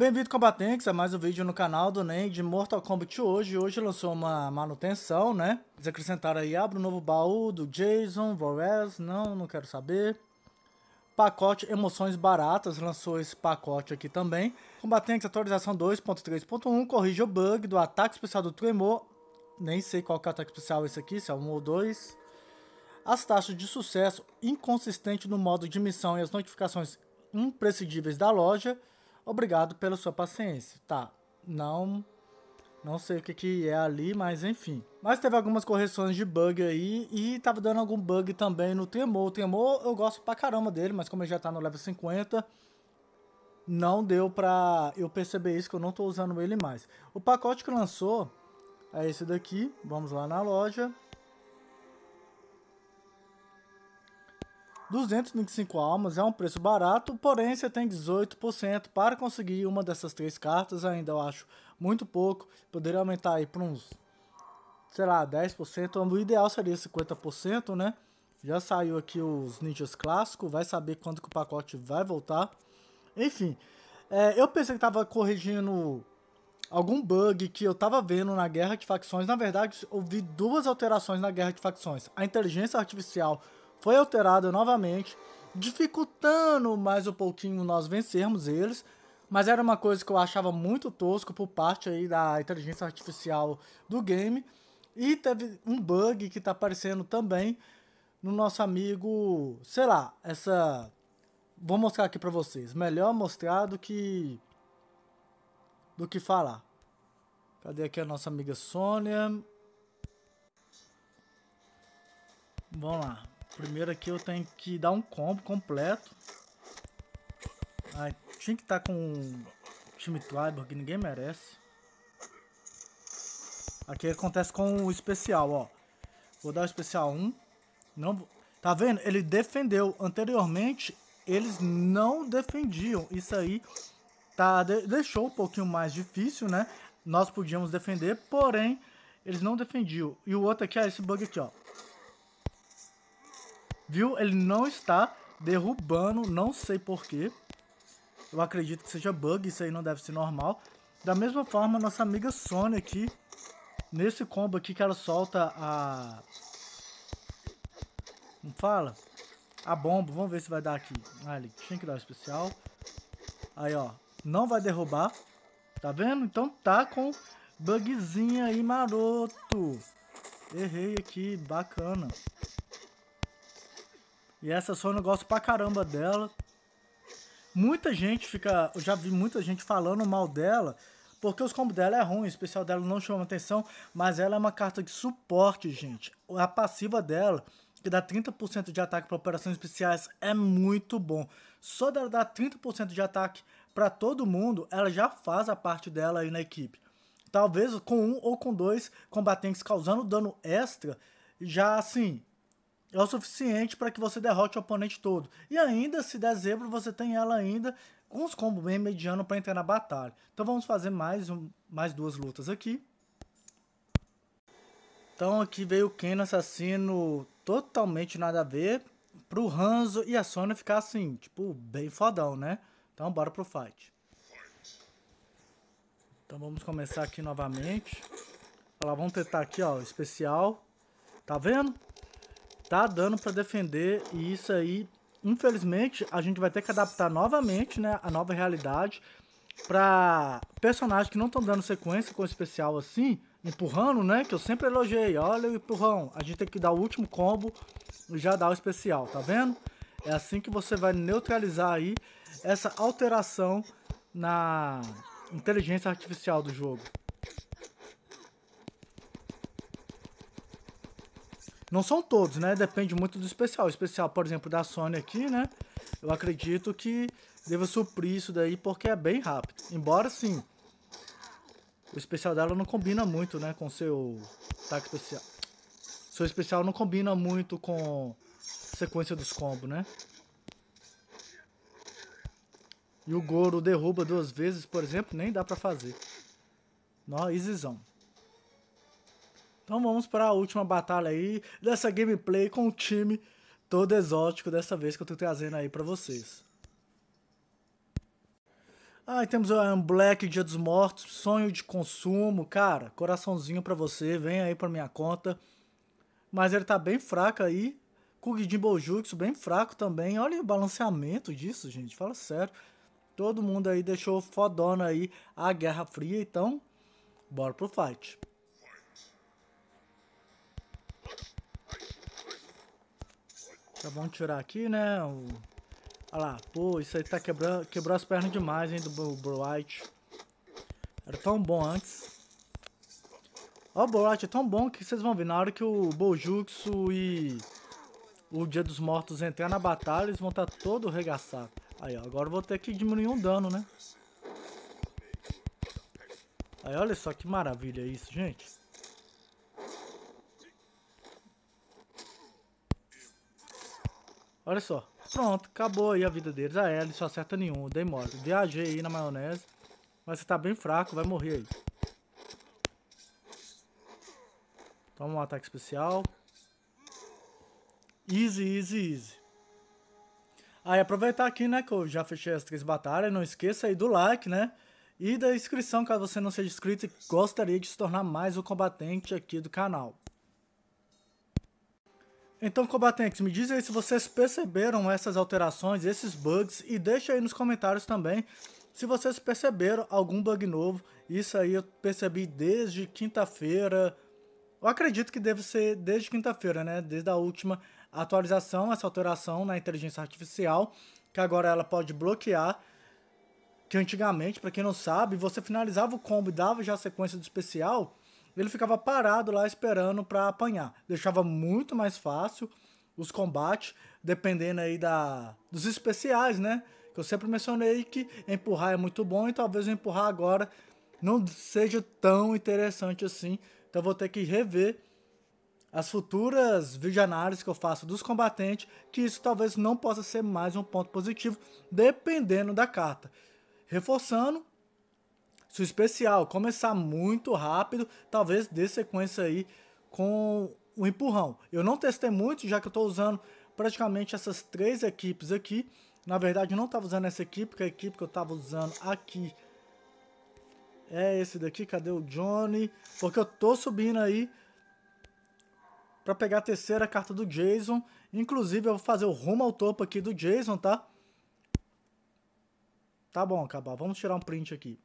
Bem-vindo, combatentes, a mais um vídeo no canal do NEM de Mortal Kombat hoje. Hoje lançou uma manutenção, né? Eles acrescentaram aí, abre o um novo baú do Jason, Vorez, não, não quero saber. Pacote Emoções Baratas, lançou esse pacote aqui também. Combatentes, atualização 2.3.1, corrige o bug do ataque especial do Tremor. Nem sei qual que é o ataque especial esse aqui, se é um ou dois. As taxas de sucesso inconsistente no modo de missão e as notificações imprescindíveis da loja obrigado pela sua paciência. Tá, não não sei o que, que é ali, mas enfim. Mas teve algumas correções de bug aí e tava dando algum bug também no Temor. O Temor eu gosto pra caramba dele, mas como ele já tá no level 50, não deu pra eu perceber isso, que eu não tô usando ele mais. O pacote que lançou é esse daqui, vamos lá na loja. 225 almas é um preço barato, porém você tem 18% para conseguir uma dessas três cartas, ainda eu acho muito pouco. Poderia aumentar aí para uns, sei lá, 10%. O ideal seria 50%, né? Já saiu aqui os ninjas clássicos, vai saber quando que o pacote vai voltar. Enfim, é, eu pensei que tava corrigindo algum bug que eu tava vendo na Guerra de Facções. Na verdade, eu vi duas alterações na Guerra de Facções. A inteligência artificial foi alterada novamente, dificultando mais um pouquinho nós vencermos eles. Mas era uma coisa que eu achava muito tosco por parte aí da inteligência artificial do game. E teve um bug que está aparecendo também no nosso amigo, sei lá, essa vou mostrar aqui para vocês. Melhor mostrar do que do que falar. Cadê aqui a nossa amiga Sônia? Vamos lá. Primeiro aqui eu tenho que dar um combo completo. Ai, tinha que estar tá com o time Triber, que ninguém merece. Aqui acontece com o especial, ó. Vou dar o especial 1. Não, tá vendo? Ele defendeu. Anteriormente, eles não defendiam. Isso aí tá, deixou um pouquinho mais difícil, né? Nós podíamos defender, porém, eles não defendiam. E o outro aqui, é esse bug aqui, ó viu? Ele não está derrubando, não sei porquê. Eu acredito que seja bug, isso aí não deve ser normal. Da mesma forma, nossa amiga Sony aqui, nesse combo aqui que ela solta a... Não fala? A bomba, vamos ver se vai dar aqui. Ah, ele tinha que dar o especial. Aí, ó, não vai derrubar. Tá vendo? Então tá com bugzinha aí maroto. Errei aqui, bacana. E essa só eu gosto pra caramba dela. Muita gente fica. Eu já vi muita gente falando mal dela. Porque os combos dela é ruim, o especial dela não chama atenção, mas ela é uma carta de suporte, gente. A passiva dela, que dá 30% de ataque para operações especiais, é muito bom. Só dela dar 30% de ataque para todo mundo, ela já faz a parte dela aí na equipe. Talvez com um ou com dois combatentes causando dano extra, já assim, é o suficiente para que você derrote o oponente todo. E ainda, se der zebra, você tem ela ainda com os combos bem mediano para entrar na batalha. Então vamos fazer mais, um, mais duas lutas aqui. Então aqui veio o Ken assassino totalmente nada a ver. Pro Hanzo e a Sônia ficar assim, tipo, bem fodão, né? Então bora pro fight. Então vamos começar aqui novamente. Olha lá, vamos tentar aqui, ó, especial. Tá vendo? tá dando para defender e isso aí, infelizmente, a gente vai ter que adaptar novamente, né, a nova realidade para personagens que não estão dando sequência com o especial assim, empurrando, né, que eu sempre elogiei. Olha o empurrão, a gente tem que dar o último combo e já dar o especial, tá vendo? É assim que você vai neutralizar aí essa alteração na inteligência artificial do jogo. Não são todos, né? Depende muito do especial. O especial, por exemplo, da Sony aqui, né? Eu acredito que deva suprir isso daí porque é bem rápido. Embora, sim, o especial dela não combina muito, né? Com seu ataque especial. Seu especial não combina muito com a sequência dos combos, né? E o Goro derruba duas vezes, por exemplo, nem dá pra fazer. Nó, easyzão. Então vamos para a última batalha aí dessa gameplay com o time todo exótico dessa vez que eu tô trazendo aí para vocês. Aí temos o um Black Dia dos Mortos, sonho de consumo, cara, coraçãozinho para você, vem aí para minha conta. Mas ele tá bem fraco aí, Kugijin Boljutsu bem fraco também. Olha o balanceamento disso, gente, fala sério. Todo mundo aí deixou fodona aí a Guerra Fria, então bora pro fight. já tá vamos tirar aqui, né? O... Olha lá, pô, isso aí tá quebrando, quebrou as pernas demais, hein, do Bro White. Era tão bom antes. Ó, o Bro White é tão bom que vocês vão ver, na hora que o Bojutsu e o Dia dos Mortos entrar na batalha, eles vão estar tá todo regaçado. Aí, ó, agora eu vou ter que diminuir um dano, né? Aí, olha só que maravilha isso, gente. Olha só. Pronto, acabou aí a vida deles. a L ele só acerta nenhum. Dei mole. Viajei aí na maionese. Mas você tá bem fraco, vai morrer aí. Toma um ataque especial. Easy, easy, easy. Aí ah, aproveitar aqui, né, que eu já fechei as três batalhas. Não esqueça aí do like, né? E da inscrição, caso você não seja inscrito e gostaria de se tornar mais um combatente aqui do canal. Então, combatentes, me diz aí se vocês perceberam essas alterações, esses bugs, e deixa aí nos comentários também se vocês perceberam algum bug novo. Isso aí eu percebi desde quinta-feira. Eu acredito que deve ser desde quinta-feira, né? Desde a última atualização, essa alteração na inteligência artificial, que agora ela pode bloquear. Que antigamente, para quem não sabe, você finalizava o combo e dava já a sequência do especial ele ficava parado lá esperando para apanhar. Deixava muito mais fácil os combates, dependendo aí da, dos especiais, né? Que eu sempre mencionei que empurrar é muito bom e talvez o empurrar agora não seja tão interessante assim. Então vou ter que rever as futuras videoanálises que eu faço dos combatentes, que isso talvez não possa ser mais um ponto positivo, dependendo da carta. Reforçando, se o especial começar muito rápido, talvez dê sequência aí com o empurrão. Eu não testei muito, já que eu estou usando praticamente essas três equipes aqui. Na verdade, eu não estava usando essa equipe, porque a equipe que eu estava usando aqui é esse daqui. Cadê o Johnny? Porque eu estou subindo aí para pegar a terceira carta do Jason. Inclusive, eu vou fazer o rumo ao topo aqui do Jason, tá? Tá bom, acabar. Vamos tirar um print aqui.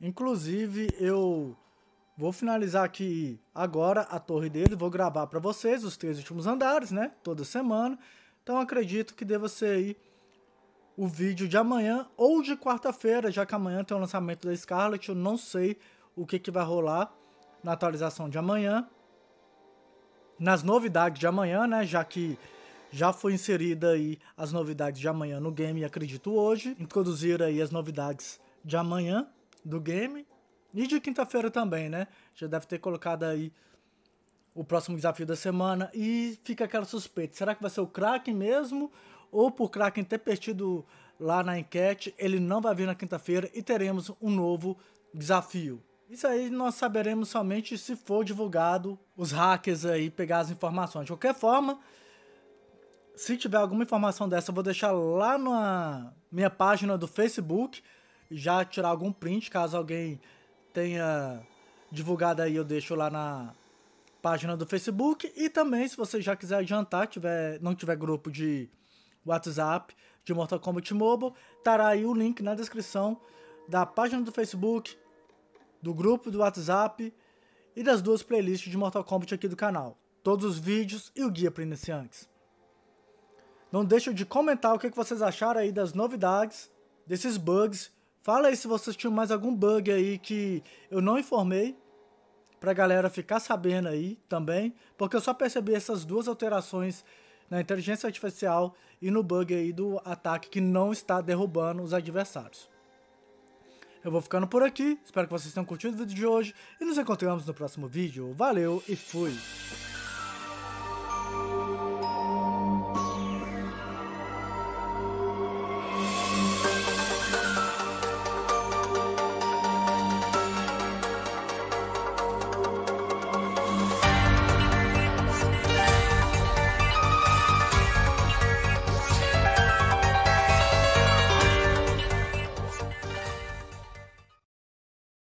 Inclusive, eu vou finalizar aqui agora a torre dele, vou gravar para vocês os três últimos andares, né? Toda semana. Então acredito que deva ser aí o vídeo de amanhã ou de quarta-feira, já que amanhã tem o lançamento da Scarlet, eu não sei o que, que vai rolar na atualização de amanhã. Nas novidades de amanhã, né, já que já foi inserida aí as novidades de amanhã no game, acredito hoje, introduzir aí as novidades de amanhã do game. E de quinta-feira também, né? Já deve ter colocado aí o próximo desafio da semana. E fica aquela suspeita: será que vai ser o Kraken mesmo? Ou por Kraken ter perdido lá na enquete, ele não vai vir na quinta-feira e teremos um novo desafio. Isso aí nós saberemos somente se for divulgado os hackers aí pegar as informações. De qualquer forma, se tiver alguma informação dessa, eu vou deixar lá na minha página do Facebook já tirar algum print, caso alguém tenha divulgado aí, eu deixo lá na página do Facebook. E também, se você já quiser adiantar, tiver, não tiver grupo de WhatsApp de Mortal Kombat Mobile, estará aí o link na descrição da página do Facebook, do grupo do WhatsApp e das duas playlists de Mortal Kombat aqui do canal. Todos os vídeos e o guia para iniciantes. Não deixe de comentar o que vocês acharam aí das novidades, desses bugs Fala aí se vocês tinham mais algum bug aí que eu não informei pra galera ficar sabendo aí também, porque eu só percebi essas duas alterações na inteligência artificial e no bug aí do ataque que não está derrubando os adversários. Eu vou ficando por aqui, espero que vocês tenham curtido o vídeo de hoje e nos encontramos no próximo vídeo. Valeu e fui!